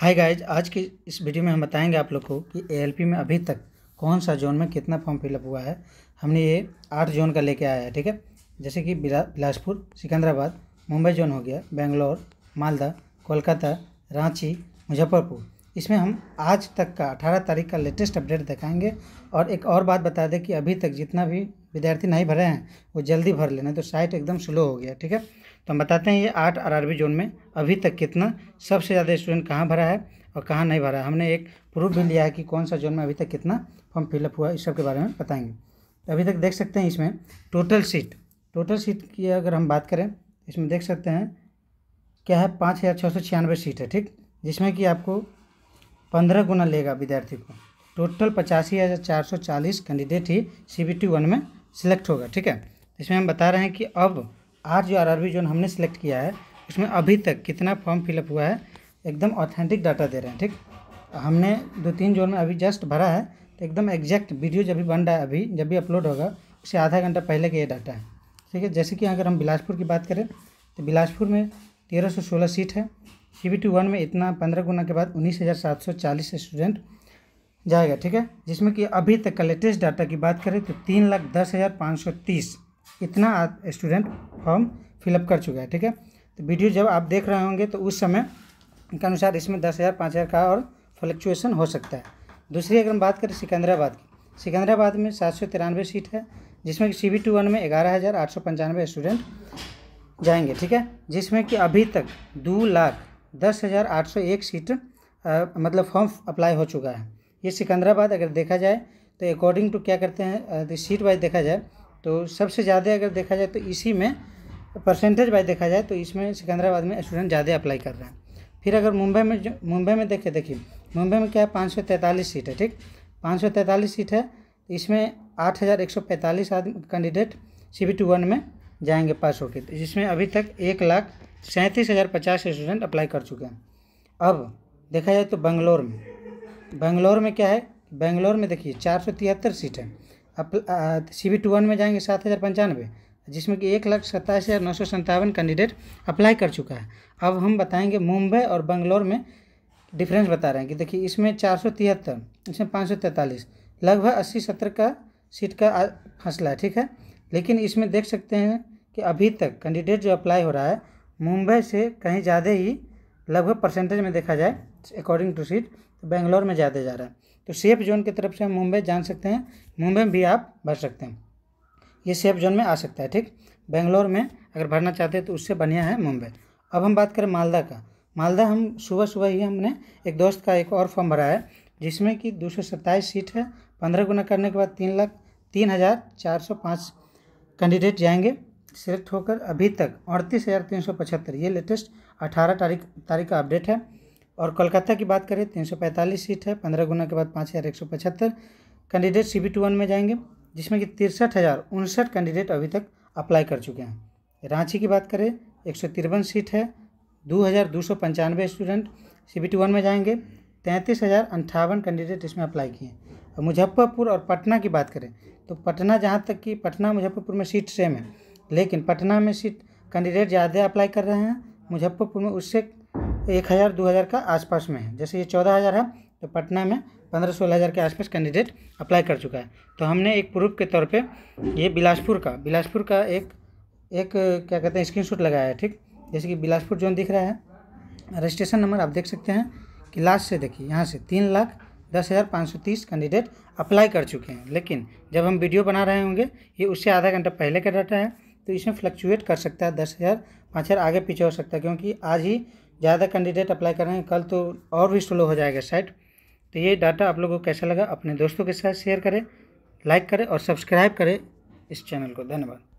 hi guys आज की इस वीडियो में हम बताएंगे आप लोग को कि ए में अभी तक कौन सा जोन में कितना फॉर्म फिलअप हुआ है हमने ये आठ जोन का लेके आया है ठीक है जैसे कि बिलासपुर सिकंदराबाद मुंबई जोन हो गया बेंगलोर मालदा कोलकाता रांची मुजफ्फरपुर इसमें हम आज तक का अठारह तारीख का लेटेस्ट अपडेट दिखाएंगे और एक और बात बता दें कि अभी तक जितना भी विद्यार्थी नहीं भरे हैं वो जल्दी भर लेना तो साइट एकदम स्लो हो गया ठीक है तो हम बताते हैं ये आठ आरआरबी जोन में अभी तक कितना सबसे ज़्यादा स्टूडेंट कहाँ भरा है और कहाँ नहीं भरा है हमने एक प्रूफ भी लिया है कि कौन सा जोन में अभी तक कितना फॉर्म फिलअप हुआ इस सब के बारे में बताएंगे तो अभी तक देख सकते हैं इसमें टोटल सीट टोटल सीट की अगर हम बात करें इसमें देख सकते हैं क्या है पाँच हज़ार छः सौ छियानवे सीट है ठीक जिसमें कि आपको पंद्रह गुना लेगा विद्यार्थी को टोटल पचासी हज़ार चार सौ चालीस कैंडिडेट ही सी बी टी वन में सिलेक्ट होगा ठीक है इसमें हम बता रहे हैं कि अब आर जो आर आर बी जोन हमने सेलेक्ट किया है उसमें अभी तक कितना फॉर्म फिलअप हुआ है एकदम ऑथेंटिक डाटा दे रहे हैं ठीक हमने दो तीन जोन में अभी जस्ट भरा है तो एकदम एग्जैक्ट वीडियो जब भी बन रहा है अभी जब भी अपलोड होगा उससे आधा घंटा पहले का ये डाटा है ठीक है जैसे कि अगर हम बिलासपुर की बात करें तो बिलासपुर में तेरह सौ सोलह सीट है सी बी वन में इतना पंद्रह गुना के बाद उन्नीस हज़ार सात सौ चालीस स्टूडेंट जाएगा ठीक है जिसमें कि अभी तक का लेटेस्ट डाटा की बात करें तो तीन लाख दस हज़ार पाँच सौ तीस इतना स्टूडेंट फॉर्म फिलअप कर चुका है ठीक है तो वीडियो जब आप देख रहे होंगे तो उस समय के अनुसार इसमें दस हज़ार पाँच हज़ार का और फ्लक्चुएसन हो सकता है दूसरी अगर हम बात करें सिकंदराबाद की सिकंदराबाद में सात सौ तिरानवे सीट है जिसमें कि सी बी टू वन में ग्यारह हज़ार आठ सौ पंचानवे स्टूडेंट जाएंगे ठीक है जिसमें कि अभी तक दो लाख दस हज़ार आठ सौ एक सीट मतलब फॉर्म अप्लाई हो चुका है ये सिकंदराबाद अगर देखा जाए तो अकॉर्डिंग टू क्या करते हैं सीट वाइज देखा जाए तो सबसे ज़्यादा अगर देखा जाए तो इसी में परसेंटेज वाइज देखा जाए तो इसमें सिकंदराबाद में स्टूडेंट ज़्यादा अप्लाई कर रहे हैं फिर अगर मुंबई में जो मुंबई में देखे देखिए मुंबई में क्या है पाँच सौ तैंतालीस सीट है ठीक पाँच सौ तैंतालीस सीट है तो इसमें आठ हज़ार एक सौ पैंतालीस आदमी candidate C B two one में जाएंगे पास होकर जिसमें अभी तक एक लाख सैंतीस हज़ार पचास स्टूडेंट अप्लाई कर चुके हैं अब देखा जाए तो बेंगलोर में बेंगलोर में क्या है बेंगलोर में देखिए चार सौ तिहत्तर सीट है सी बी टू वन में जाएंगे सात हज़ार पंचानवे जिसमें कि एक लाख सत्ताईस हज़ार नौ सौ संतावन कैंडिडेट अप्लाई कर चुका है अब हम बताएंगे मुंबई और बंगलोर में डिफरेंस बता रहे हैं कि देखिए इसमें चार सौ तिहत्तर इसमें पाँच सौ तैंतालीस लगभग अस्सी सत्तर का सीट का फैसला है ठीक है लेकिन इसमें देख सकते हैं कि अभी तक कैंडिडेट जो अप्लाई हो रहा है मुंबई से कहीं ज़्यादा ही लगभग परसेंटेज में देखा जाए अकॉर्डिंग टू सीट तो बेंगलोर में ज़्यादा जा रहा है तो सेफ जोन की तरफ से हम मुंबई जान सकते हैं मुंबई में भी आप भर सकते हैं ये सेफ जोन में आ सकता है ठीक बेंगलोर में अगर भरना चाहते हैं तो उससे बढ़िया है मुंबई अब हम बात करें मालदा का मालदा हम सुबह सुबह ही हमने एक दोस्त का एक और फॉर्म भरा है जिसमें कि दो सीट है पंद्रह गुना करने के बाद तीन लाख तीन हज़ार चार सौ पाँच कैंडिडेट जाएंगे सेलेक्ट होकर अभी तक अड़तीस हज़ार तीन सौ पचहत्तर ये लेटेस्ट अठारह तारीख तारीख का अपडेट है और कोलकाता की बात करें तीन सौ पैंतालीस सीट है पंद्रह गुना के बाद पाँच हज़ार एक सौ पचहत्तर candidate C B two one में जाएंगे जिसमें कि तिरसठ हज़ार उनसठ कैंडिडेट अभी तक अप्लाई कर चुके हैं रांची की बात करें एक सौ तिरपन सीट है दो हज़ार दो सौ पंचानवे student C B two one में जाएंगे तैंतीस हज़ार अंठावन कैंडिडेट इसमें अप्लाई किए हैं और मुजफ्फरपुर और पटना की बात करें तो पटना जहाँ तक कि पटना मुजफ्फरपुर में सीट सेम है लेकिन पटना में सीट कैंडिडेट ज़्यादा अप्लाई कर रहे हैं मुजफ्फरपुर में उससे एक हज़ार दो हज़ार का आसपास में है जैसे ये चौदह हज़ार है तो पटना में पंद्रह सोलह हज़ार के आसपास कैंडिडेट अप्लाई कर चुका है तो हमने एक प्रूफ के तौर पे ये बिलासपुर का बिलासपुर का एक एक क्या कहते हैं स्क्रीनशॉट लगाया है ठीक जैसे कि बिलासपुर जोन दिख रहा है रजिस्ट्रेशन नंबर आप देख सकते हैं कि लास्ट से देखिए यहाँ से तीन लाख दस हज़ार पाँच सौ तीस कैंडिडेट अप्लाई कर चुके हैं लेकिन जब हम वीडियो बना रहे होंगे ये उससे आधा घंटा पहले का डाटा है तो इसमें फ्लक्चुएट कर सकता है दस हज़ार पाँच हज़ार आगे पीछे हो सकता है क्योंकि आज ही ज़्यादा कैंडिडेट अप्लाई कर रहे हैं कल तो और भी स्लो हो जाएगा साइट तो ये डाटा आप लोगों को कैसा लगा अपने दोस्तों के साथ शेयर करें लाइक करें और सब्सक्राइब करें इस चैनल को धन्यवाद